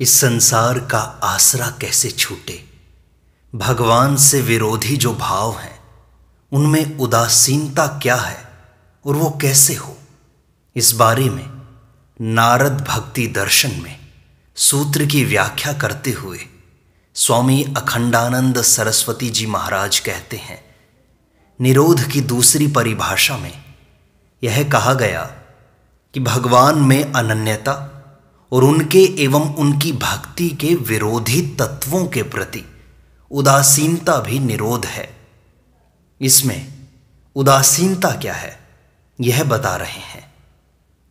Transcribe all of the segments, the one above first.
इस संसार का आसरा कैसे छूटे भगवान से विरोधी जो भाव हैं उनमें उदासीनता क्या है और वो कैसे हो इस बारे में नारद भक्ति दर्शन में सूत्र की व्याख्या करते हुए स्वामी अखंडानंद सरस्वती जी महाराज कहते हैं निरोध की दूसरी परिभाषा में यह कहा गया कि भगवान में अनन्यता और उनके एवं उनकी भक्ति के विरोधी तत्वों के प्रति उदासीनता भी निरोध है इसमें उदासीनता क्या है यह बता रहे हैं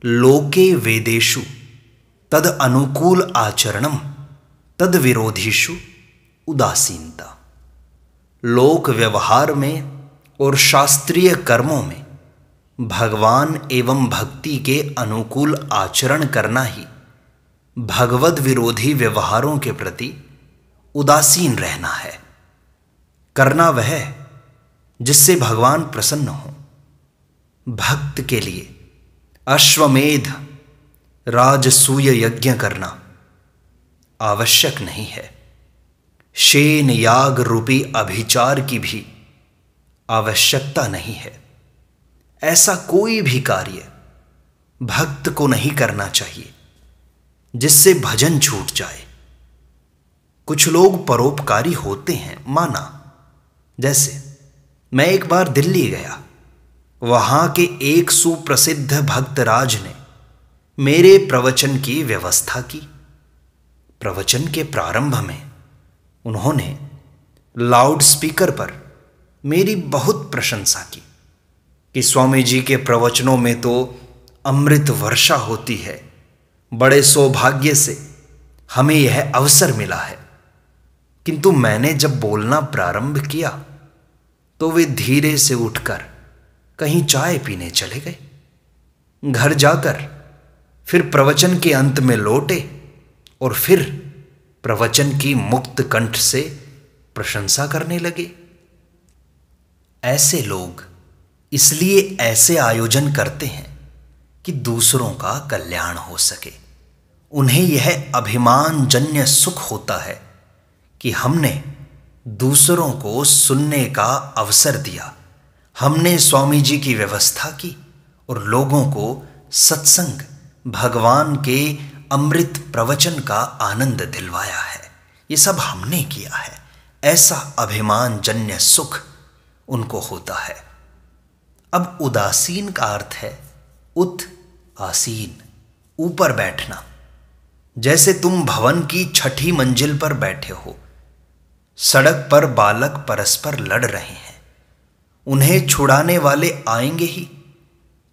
लोके वेदेशु तद अनुकूल आचरणम तद विरोधीशु उदासीनता लोक व्यवहार में और शास्त्रीय कर्मों में भगवान एवं भक्ति के अनुकूल आचरण करना ही भगवत विरोधी व्यवहारों के प्रति उदासीन रहना है करना वह जिससे भगवान प्रसन्न हो भक्त के लिए अश्वमेध राजसूय यज्ञ करना आवश्यक नहीं है शेन याग रूपी अभिचार की भी आवश्यकता नहीं है ऐसा कोई भी कार्य भक्त को नहीं करना चाहिए जिससे भजन छूट जाए कुछ लोग परोपकारी होते हैं माना जैसे मैं एक बार दिल्ली गया वहां के एक सुप्रसिद्ध भक्तराज ने मेरे प्रवचन की व्यवस्था की प्रवचन के प्रारंभ में उन्होंने लाउड स्पीकर पर मेरी बहुत प्रशंसा की कि स्वामी जी के प्रवचनों में तो अमृत वर्षा होती है बड़े सौभाग्य से हमें यह अवसर मिला है किंतु मैंने जब बोलना प्रारंभ किया तो वे धीरे से उठकर कहीं चाय पीने चले गए घर जाकर फिर प्रवचन के अंत में लौटे और फिर प्रवचन की मुक्त कंठ से प्रशंसा करने लगे ऐसे लोग इसलिए ऐसे आयोजन करते हैं कि दूसरों का कल्याण हो सके उन्हें यह अभिमान जन्य सुख होता है कि हमने दूसरों को सुनने का अवसर दिया हमने स्वामी जी की व्यवस्था की और लोगों को सत्संग भगवान के अमृत प्रवचन का आनंद दिलवाया है ये सब हमने किया है ऐसा अभिमान जन्य सुख उनको होता है अब उदासीन का अर्थ है उत आसीन ऊपर बैठना जैसे तुम भवन की छठी मंजिल पर बैठे हो सड़क पर बालक परस्पर लड़ रहे हैं उन्हें छुड़ाने वाले आएंगे ही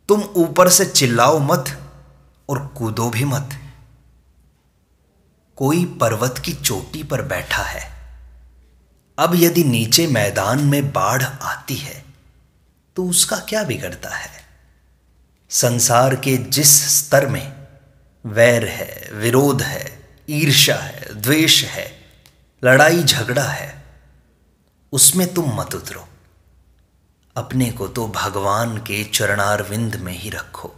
तुम ऊपर से चिल्लाओ मत और कूदो भी मत कोई पर्वत की चोटी पर बैठा है अब यदि नीचे मैदान में बाढ़ आती है तो उसका क्या बिगड़ता है संसार के जिस स्तर में वैर है विरोध है ईर्षा है द्वेष है लड़ाई झगड़ा है उसमें तुम मत उतरो अपने को तो भगवान के चरणारविंद में ही रखो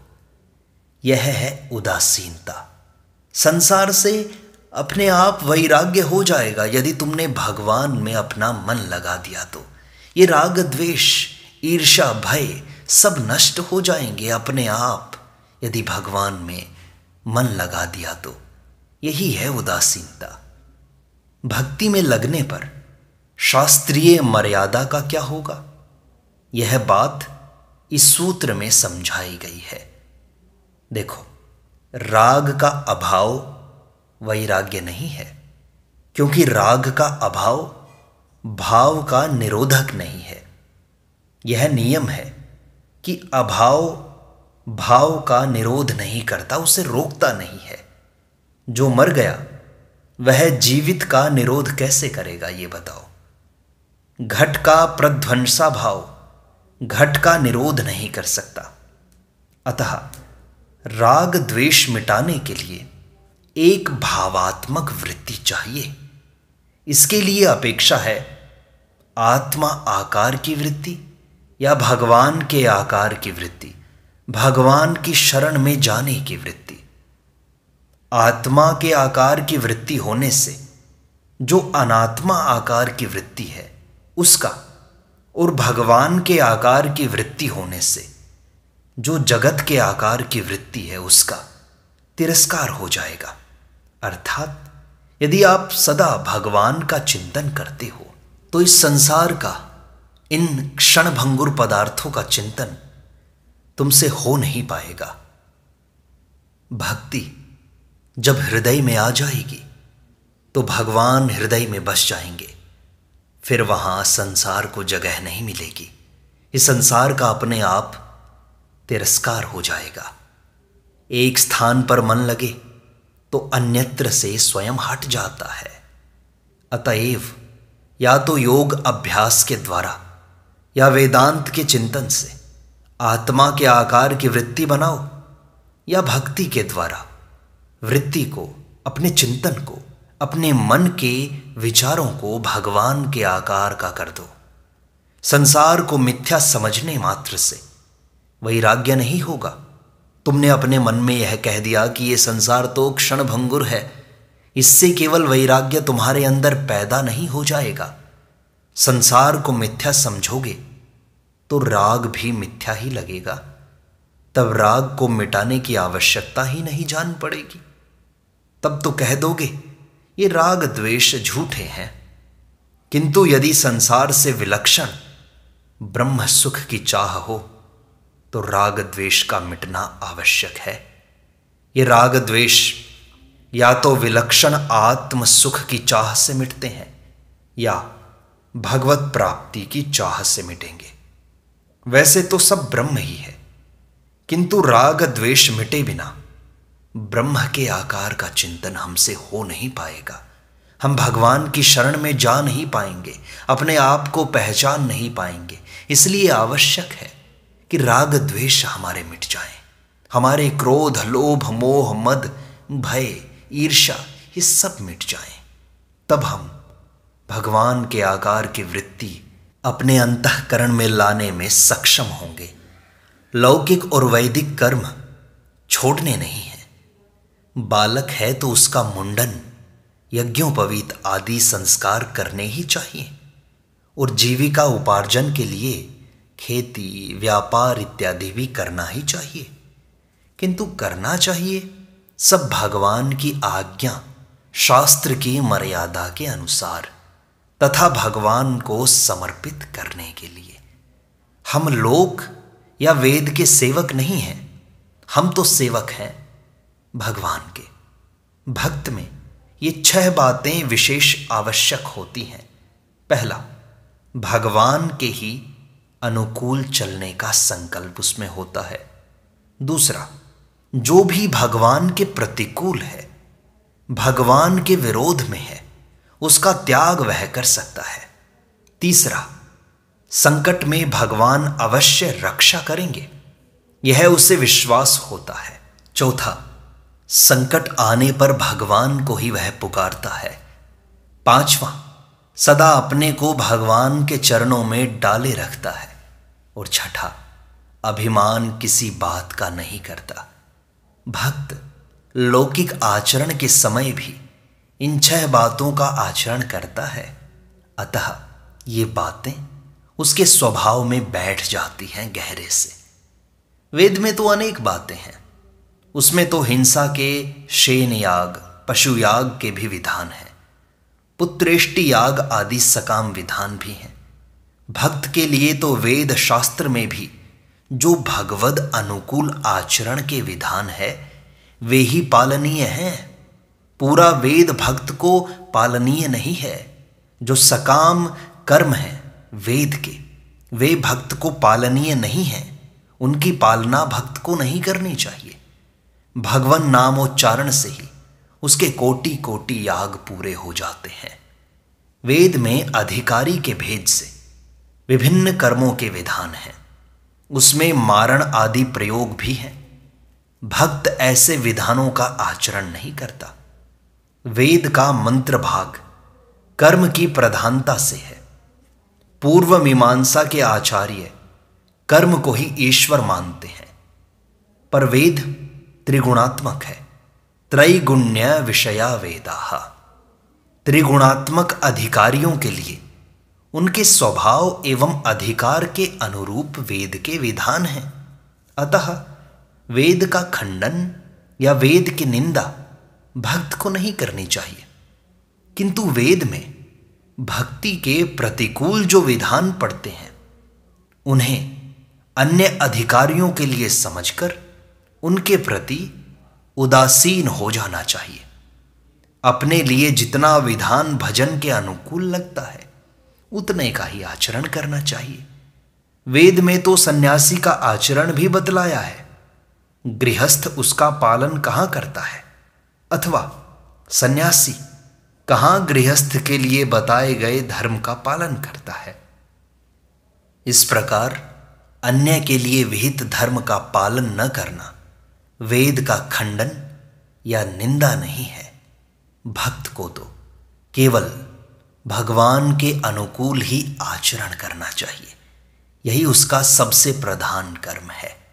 यह है उदासीनता संसार से अपने आप वैराग्य हो जाएगा यदि तुमने भगवान में अपना मन लगा दिया तो ये राग द्वेष ईर्षा भय सब नष्ट हो जाएंगे अपने आप यदि भगवान में मन लगा दिया तो यही है उदासीनता भक्ति में लगने पर शास्त्रीय मर्यादा का क्या होगा यह बात इस सूत्र में समझाई गई है देखो राग का अभाव वैराग्य नहीं है क्योंकि राग का अभाव भाव का निरोधक नहीं है यह नियम है कि अभाव भाव का निरोध नहीं करता उसे रोकता नहीं है जो मर गया वह जीवित का निरोध कैसे करेगा ये बताओ घट का प्रध्वंसा भाव घट का निरोध नहीं कर सकता अतः राग द्वेष मिटाने के लिए एक भावात्मक वृत्ति चाहिए इसके लिए अपेक्षा है आत्मा आकार की वृत्ति या भगवान के आकार की वृत्ति भगवान की शरण में जाने की वृत्ति आत्मा के आकार की वृत्ति होने से जो अनात्मा आकार की वृत्ति है उसका और भगवान के आकार की वृत्ति होने से जो जगत के आकार की वृत्ति है उसका तिरस्कार हो जाएगा अर्थात यदि आप सदा भगवान का चिंतन करते हो तो इस संसार का इन क्षणभंगुर पदार्थों का चिंतन तुमसे हो नहीं पाएगा भक्ति जब हृदय में आ जाएगी तो भगवान हृदय में बस जाएंगे फिर वहां संसार को जगह नहीं मिलेगी इस संसार का अपने आप तिरस्कार हो जाएगा एक स्थान पर मन लगे तो अन्यत्र से स्वयं हट जाता है अतएव या तो योग अभ्यास के द्वारा या वेदांत के चिंतन से आत्मा के आकार की वृत्ति बनाओ या भक्ति के द्वारा वृत्ति को अपने चिंतन को अपने मन के विचारों को भगवान के आकार का कर दो संसार को मिथ्या समझने मात्र से वैराग्य नहीं होगा तुमने अपने मन में यह कह दिया कि यह संसार तो क्षण भंगुर है इससे केवल वैराग्य तुम्हारे अंदर पैदा नहीं हो जाएगा संसार को मिथ्या समझोगे तो राग भी मिथ्या ही लगेगा तब राग को मिटाने की आवश्यकता ही नहीं जान पड़ेगी तब तो कह दोगे ये राग द्वेष झूठे हैं किंतु यदि संसार से विलक्षण ब्रह्म सुख की चाह हो तो राग द्वेष का मिटना आवश्यक है ये राग द्वेष या तो विलक्षण आत्म सुख की चाह से मिटते हैं या भगवत प्राप्ति की चाह से मिटेंगे वैसे तो सब ब्रह्म ही है किंतु राग द्वेष मिटे बिना ब्रह्म के आकार का चिंतन हमसे हो नहीं पाएगा हम भगवान की शरण में जा नहीं पाएंगे अपने आप को पहचान नहीं पाएंगे इसलिए आवश्यक है कि राग द्वेष हमारे मिट जाएं, हमारे क्रोध लोभ मोह मद भय ईर्षा ये सब मिट जाएं, तब हम भगवान के आकार की वृत्ति अपने अंतकरण में लाने में सक्षम होंगे लौकिक और वैदिक कर्म छोड़ने नहीं है बालक है तो उसका मुंडन यज्ञोपवीत आदि संस्कार करने ही चाहिए और जीविका उपार्जन के लिए खेती व्यापार इत्यादि भी करना ही चाहिए किंतु करना चाहिए सब भगवान की आज्ञा शास्त्र की मर्यादा के अनुसार तथा भगवान को समर्पित करने के लिए हम लोक या वेद के सेवक नहीं हैं हम तो सेवक हैं भगवान के भक्त में ये छह बातें विशेष आवश्यक होती हैं पहला भगवान के ही अनुकूल चलने का संकल्प उसमें होता है दूसरा जो भी भगवान के प्रतिकूल है भगवान के विरोध में है उसका त्याग वह कर सकता है तीसरा संकट में भगवान अवश्य रक्षा करेंगे यह उसे विश्वास होता है चौथा संकट आने पर भगवान को ही वह पुकारता है पांचवा सदा अपने को भगवान के चरणों में डाले रखता है और छठा अभिमान किसी बात का नहीं करता भक्त लौकिक आचरण के समय भी इन छह बातों का आचरण करता है अतः ये बातें उसके स्वभाव में बैठ जाती हैं गहरे से वेद में तो अनेक बातें हैं उसमें तो हिंसा के शेन याग पशु याग के भी विधान हैं पुत्रेष्टि याग आदि सकाम विधान भी हैं भक्त के लिए तो वेद शास्त्र में भी जो भगवद अनुकूल आचरण के विधान है वे ही पालनीय हैं पूरा वेद भक्त को पालनीय नहीं है जो सकाम कर्म है वेद के वे भक्त को पालनीय नहीं है उनकी पालना भक्त को नहीं करनी चाहिए भगवान नामोच्चारण से ही उसके कोटि कोटि याग पूरे हो जाते हैं वेद में अधिकारी के भेद से विभिन्न कर्मों के विधान हैं उसमें मारण आदि प्रयोग भी हैं भक्त ऐसे विधानों का आचरण नहीं करता वेद का मंत्र भाग कर्म की प्रधानता से है पूर्व मीमांसा के आचार्य कर्म को ही ईश्वर मानते हैं पर वेद त्रिगुणात्मक है त्रैगुण्य विषया वेदा त्रिगुणात्मक अधिकारियों के लिए उनके स्वभाव एवं अधिकार के अनुरूप वेद के विधान हैं अतः वेद का खंडन या वेद की निंदा भक्त को नहीं करनी चाहिए किंतु वेद में भक्ति के प्रतिकूल जो विधान पड़ते हैं उन्हें अन्य अधिकारियों के लिए समझकर उनके प्रति उदासीन हो जाना चाहिए अपने लिए जितना विधान भजन के अनुकूल लगता है उतने का ही आचरण करना चाहिए वेद में तो सन्यासी का आचरण भी बतलाया है गृहस्थ उसका पालन कहाँ करता है अथवा सन्यासी कहां गृहस्थ के लिए बताए गए धर्म का पालन करता है इस प्रकार अन्य के लिए विहित धर्म का पालन न करना वेद का खंडन या निंदा नहीं है भक्त को तो केवल भगवान के अनुकूल ही आचरण करना चाहिए यही उसका सबसे प्रधान कर्म है